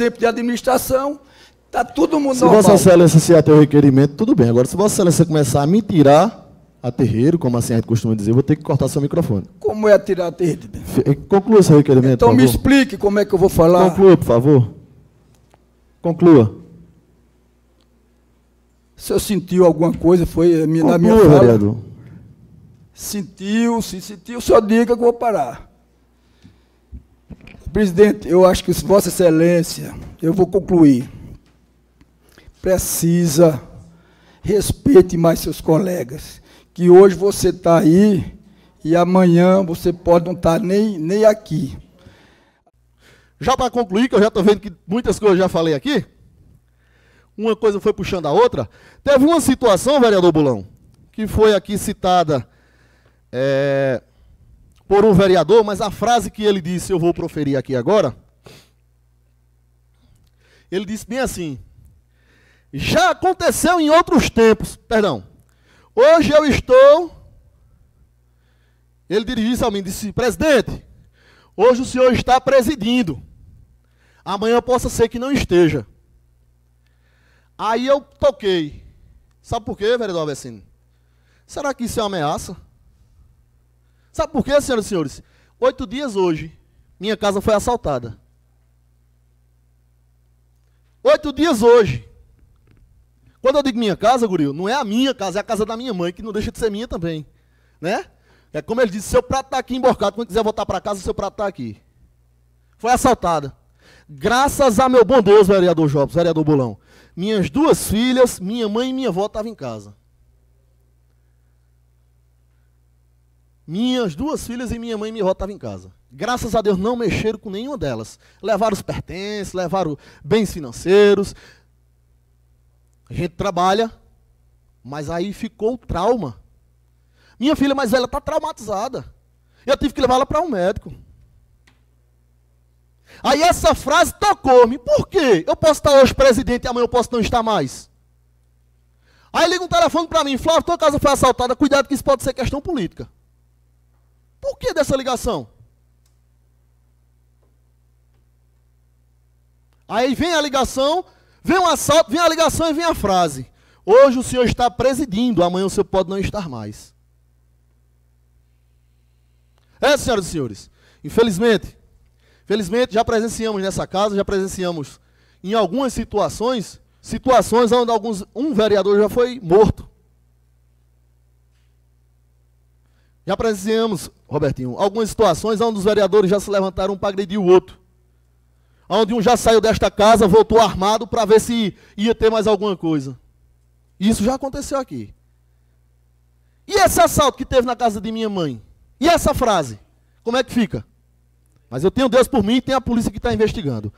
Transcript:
tempo de administração, está todo mundo se normal. Se Vossa Excelência se até o requerimento, tudo bem. Agora, se Vossa Excelência começar a me tirar a terreiro, como assim a gente costuma dizer, vou ter que cortar seu microfone. Como é tirar a terreiro? Eh, conclua seu requerimento. Então me explique como é que eu vou falar. Conclua, por favor. Conclua. Se eu sentiu alguma coisa, foi eh, minha na minha fala. Sentiu, se sentiu, só diga que eu vou parar. Presidente, eu acho que Vossa Excelência, eu vou concluir, precisa respeite mais seus colegas, que hoje você está aí e amanhã você pode não estar tá nem, nem aqui. Já para concluir, que eu já estou vendo que muitas coisas eu já falei aqui, uma coisa foi puxando a outra. Teve uma situação, vereador Bulão, que foi aqui citada é, por um vereador, mas a frase que ele disse, eu vou proferir aqui agora. Ele disse bem assim: Já aconteceu em outros tempos, perdão. Hoje eu estou ele dirigiu-se a mim e disse: Presidente, hoje o senhor está presidindo. Amanhã possa ser que não esteja. Aí eu toquei. Sabe por quê, vereador Alvecino? Será que isso é uma ameaça? Sabe por quê, senhoras e senhores? Oito dias hoje, minha casa foi assaltada. Oito dias hoje. Quando eu digo minha casa, Guril, não é a minha casa, é a casa da minha mãe, que não deixa de ser minha também. Né? É como ele disse, seu prato está aqui emborcado, quando quiser voltar para casa, seu prato está aqui. Foi assaltada. Graças a meu bom Deus, vereador Jobs, vereador Bolão. Minhas duas filhas, minha mãe e minha avó estavam em casa. Minhas duas filhas e minha mãe me rotavam em casa. Graças a Deus não mexeram com nenhuma delas. Levaram os pertences, levaram bens financeiros. A gente trabalha, mas aí ficou o trauma. Minha filha mais velha está traumatizada. Eu tive que levar ela para um médico. Aí essa frase tocou-me. Por quê? Eu posso estar hoje presidente e amanhã eu posso não estar mais. Aí liga um telefone para mim, Flávio, tua casa foi assaltada, cuidado que isso pode ser questão política. Por que dessa ligação? Aí vem a ligação, vem um assalto, vem a ligação e vem a frase. Hoje o senhor está presidindo, amanhã o senhor pode não estar mais. É, senhoras e senhores, infelizmente, infelizmente já presenciamos nessa casa, já presenciamos em algumas situações, situações onde alguns, um vereador já foi morto Já presenciamos, Robertinho, algumas situações onde os vereadores já se levantaram um para agredir o outro. Onde um já saiu desta casa, voltou armado para ver se ia ter mais alguma coisa. Isso já aconteceu aqui. E esse assalto que teve na casa de minha mãe? E essa frase? Como é que fica? Mas eu tenho Deus por mim e tem a polícia que está investigando.